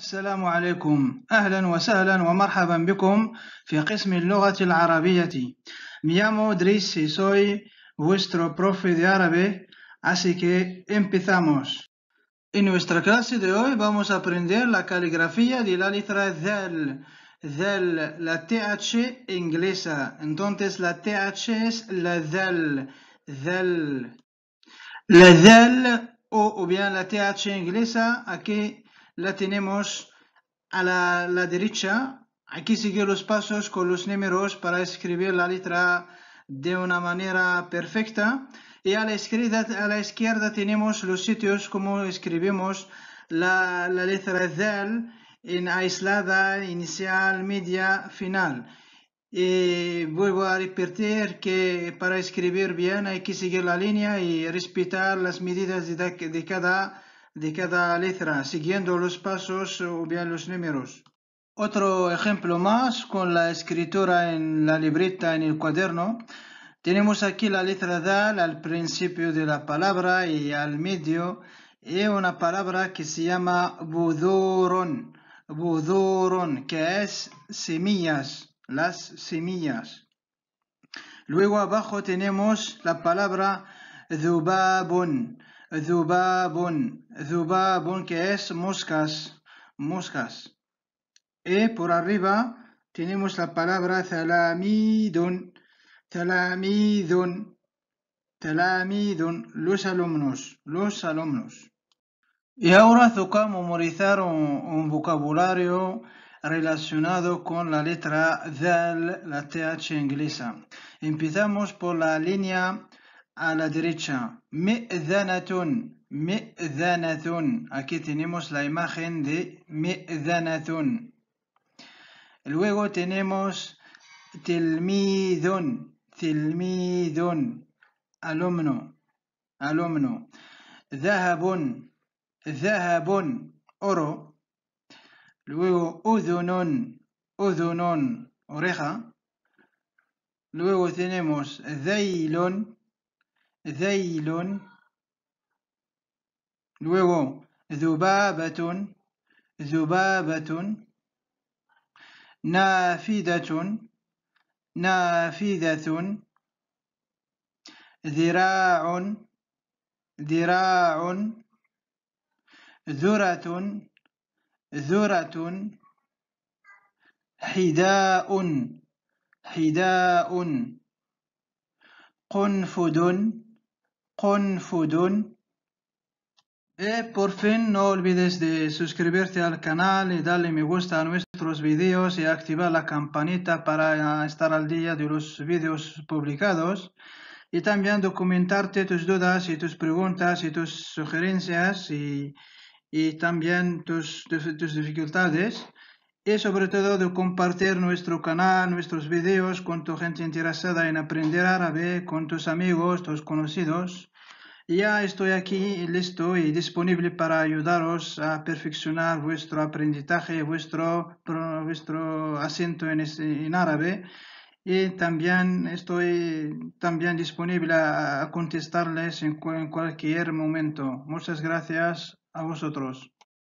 السلام عليكم أهلا وسهلا ومرحبا بكم في قسم اللغة العربية Me soy vuestro profe de árabe, así que empezamos. En nuestra clase de hoy vamos a aprender la caligrafía de la letra del, del la TH inglesa. Entonces la TH es la del, del. La del o bien la TH inglesa aquí la tenemos a la, derecha. aquí que seguir los pasos con los números para escribir la letra de una manera perfecta. Y a la izquierda, a la izquierda tenemos los sitios como escribimos la, la letra del en aislada, inicial, media, final. Y vuelvo a repetir que para escribir bien hay que seguir la línea y respetar las medidas de, de cada de cada letra siguiendo los pasos eh, o bien los números. Otro ejemplo más con la escritura en la libreta, en el cuaderno. Tenemos aquí la letra DAL al principio de la palabra y al medio y una palabra que se llama budoron, budoron, que es semillas, las semillas. Luego abajo tenemos la palabra zubabon, Zubabun. Zubabun que es moscas. Moscas. Y e por arriba tenemos la palabra talamidun. Talamidun. Talamidun. Los alumnos. Los alumnos. Y ahora toca memorizar un, vocabulario relacionado con la letra del, la TH inglesa. Empezamos por la línea a la derecha. me mi'danatun. Aquí tenemos la imagen de mi'danatun. Luego tenemos tilmidun. Tilmidun. alumno, alumno. Zahabun, zahabun, oro. Luego udunun, udunun, oreja. Luego tenemos zilón ذيل الويو ذبابة ذبابة نافذة نافذة ذراع ذراع ذرة ذرة حذاء حذاء قنفذ Y eh, por fin no olvides de suscribirte al canal y darle me gusta a nuestros vídeos y activar la campanita para ah, estar al día de los vídeos publicados. Y también documentarte tus dudas y tus preguntas y tus sugerencias y, y también tus, tus dificultades y sobre todo de compartir nuestro canal, nuestros videos con tu gente interesada en aprender árabe, con tus amigos, tus conocidos. Ya estoy aquí listo y disponible para ayudaros a perfeccionar vuestro aprendizaje, vuestro, vuestro acento en, en árabe. Y también estoy también disponible a contestarles en cualquier momento. Muchas gracias a vosotros.